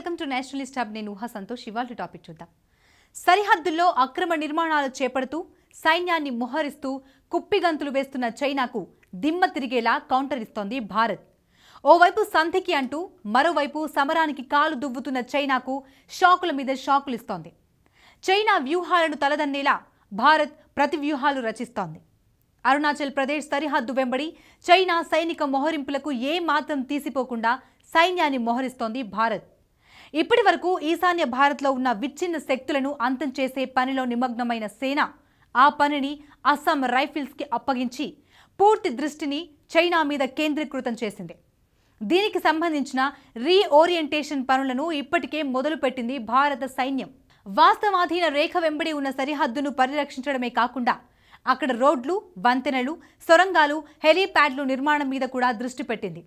welcome to Nationalist hub నేను ఊహా సంతోష్ ఇవాళ టాపిక్ చూద్దాం సరిహద్దుల్లో అక్రమ నిర్మాణాలు చేపడుతూ సైన్యాన్ని మొహరిస్తూ కుప్పిగంతులు వేస్తున్న చైనాకు దిమ్మ తిరిగేలా కౌంటర్ ఇస్తోంది భారత్ ఓవైపు సంధికి అంటూ మరోవైపు సమరానికి కాలు దువ్వుతున్న చైనాకు షాకుల మీద షాకులు ఇస్తోంది చైనా వ్యూహాలను తలదన్నేలా భారత్ ప్రతి వ్యూహాలు రచిస్తోంది అరుణాచల్ ప్రదేశ్ సరిహద్దు వెంబడి చైనా సైనిక మొహరింపులకు ఏ మాత్రం తీసిపోకుండా సైన్యాన్ని మొహరిస్తోంది భారత్ ఇప్పటి వరకు ఈశాన్య భారత్లో ఉన్న విచ్ఛిన్న శక్తులను అంతం చేసే పనిలో నిమగ్నమైన సేన ఆ పనిని అస్సాం రైఫిల్స్కి అప్పగించి పూర్తి దృష్టిని చైనా మీద కేంద్రీకృతం చేసింది దీనికి సంబంధించిన రీఓరియంటేషన్ పనులను ఇప్పటికే మొదలుపెట్టింది భారత సైన్యం వాస్తవాధీన రేఖ వెంబడి ఉన్న సరిహద్దును పరిరక్షించడమే కాకుండా అక్కడ రోడ్లు వంతెనలు సొరంగాలు హెలీప్యాడ్లు నిర్మాణం మీద కూడా దృష్టి పెట్టింది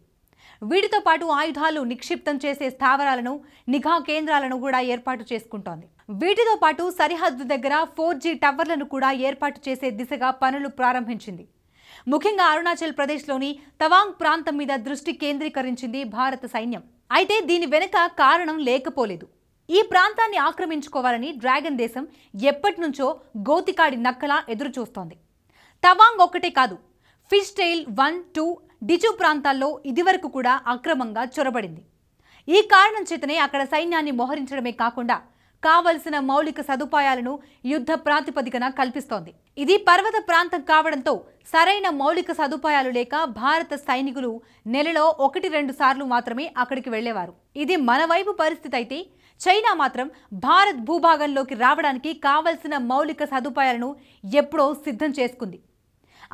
వీటితో పాటు ఆయుధాలు నిక్షిప్తం చేసే స్థావరాలను నిఘా కేంద్రాలను కూడా ఏర్పాటు చేసుకుంటోంది వీటితో పాటు సరిహద్దు దగ్గర ఫోర్ జీ టవర్లను కూడా ఏర్పాటు చేసే దిశగా పనులు ప్రారంభించింది ముఖ్యంగా అరుణాచల్ ప్రదేశ్లోని తవాంగ్ ప్రాంతం మీద దృష్టి కేంద్రీకరించింది భారత సైన్యం అయితే దీని వెనుక కారణం లేకపోలేదు ఈ ప్రాంతాన్ని ఆక్రమించుకోవాలని డ్రాగన్ దేశం ఎప్పటినుంచో గోతికాడి నక్కలా ఎదురుచూస్తోంది తవాంగ్ ఒక్కటే కాదు ఫిష్ టైల్ వన్ టూ డిజు ప్రాంతాల్లో ఇదివరకు కూడా అక్రమంగా చొరబడింది ఈ కారణం చేతనే అక్కడ సైన్యాన్ని మోహరించడమే కాకుండా కావలసిన మౌలిక సదుపాయాలను యుద్ధ ప్రాతిపదికన కల్పిస్తోంది ఇది పర్వత ప్రాంతం కావడంతో సరైన మౌలిక సదుపాయాలు లేక భారత సైనికులు నెలలో ఒకటి రెండు సార్లు మాత్రమే అక్కడికి వెళ్లేవారు ఇది మన వైపు పరిస్థితి అయితే చైనా మాత్రం భారత్ భూభాగంలోకి రావడానికి కావలసిన మౌలిక సదుపాయాలను ఎప్పుడో సిద్ధం చేసుకుంది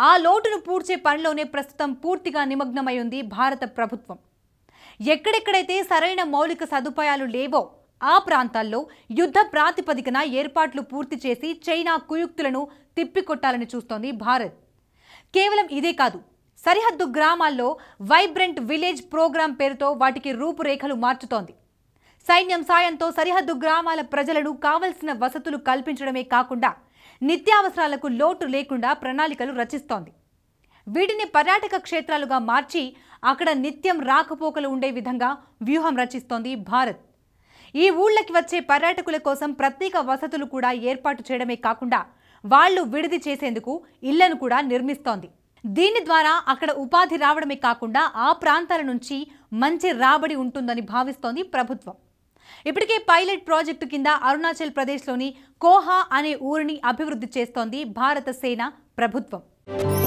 ఆ లోటును పూడ్చే పనిలోనే ప్రస్తుతం పూర్తిగా నిమగ్నమై ఉంది భారత ప్రభుత్వం ఎక్కడెక్కడైతే సరైన మౌలిక సదుపాయాలు లేవో ఆ ప్రాంతాల్లో యుద్ధ ప్రాతిపదికన ఏర్పాట్లు పూర్తి చేసి చైనా కుయుక్తులను తిప్పికొట్టాలని చూస్తోంది భారత్ కేవలం ఇదే కాదు సరిహద్దు గ్రామాల్లో వైబ్రెంట్ విలేజ్ ప్రోగ్రాం పేరుతో వాటికి రూపురేఖలు మార్చుతోంది సైన్యం సాయంతో సరిహద్దు గ్రామాల ప్రజలను కావలసిన వసతులు కల్పించడమే కాకుండా నిత్యావసరాలకు లోటు లేకుండా ప్రణాళికలు రచిస్తోంది వీటిని పర్యాటక క్షేత్రాలుగా మార్చి అక్కడ నిత్యం రాకపోకలు ఉండే విధంగా వ్యూహం రచిస్తోంది భారత్ ఈ ఊళ్ళకి వచ్చే పర్యాటకుల కోసం ప్రత్యేక వసతులు కూడా ఏర్పాటు చేయడమే కాకుండా వాళ్ళు విడిది చేసేందుకు ఇళ్లను కూడా నిర్మిస్తోంది దీని ద్వారా అక్కడ ఉపాధి రావడమే కాకుండా ఆ ప్రాంతాల నుంచి మంచి రాబడి ఉంటుందని భావిస్తోంది ప్రభుత్వం ఇప్పటికే పైలట్ ప్రాజెక్టు కింద అరుణాచల్ ప్రదేశ్లోని కోహా అనే ఊరిని అభివృద్ధి చేస్తోంది భారత సేన ప్రభుత్వం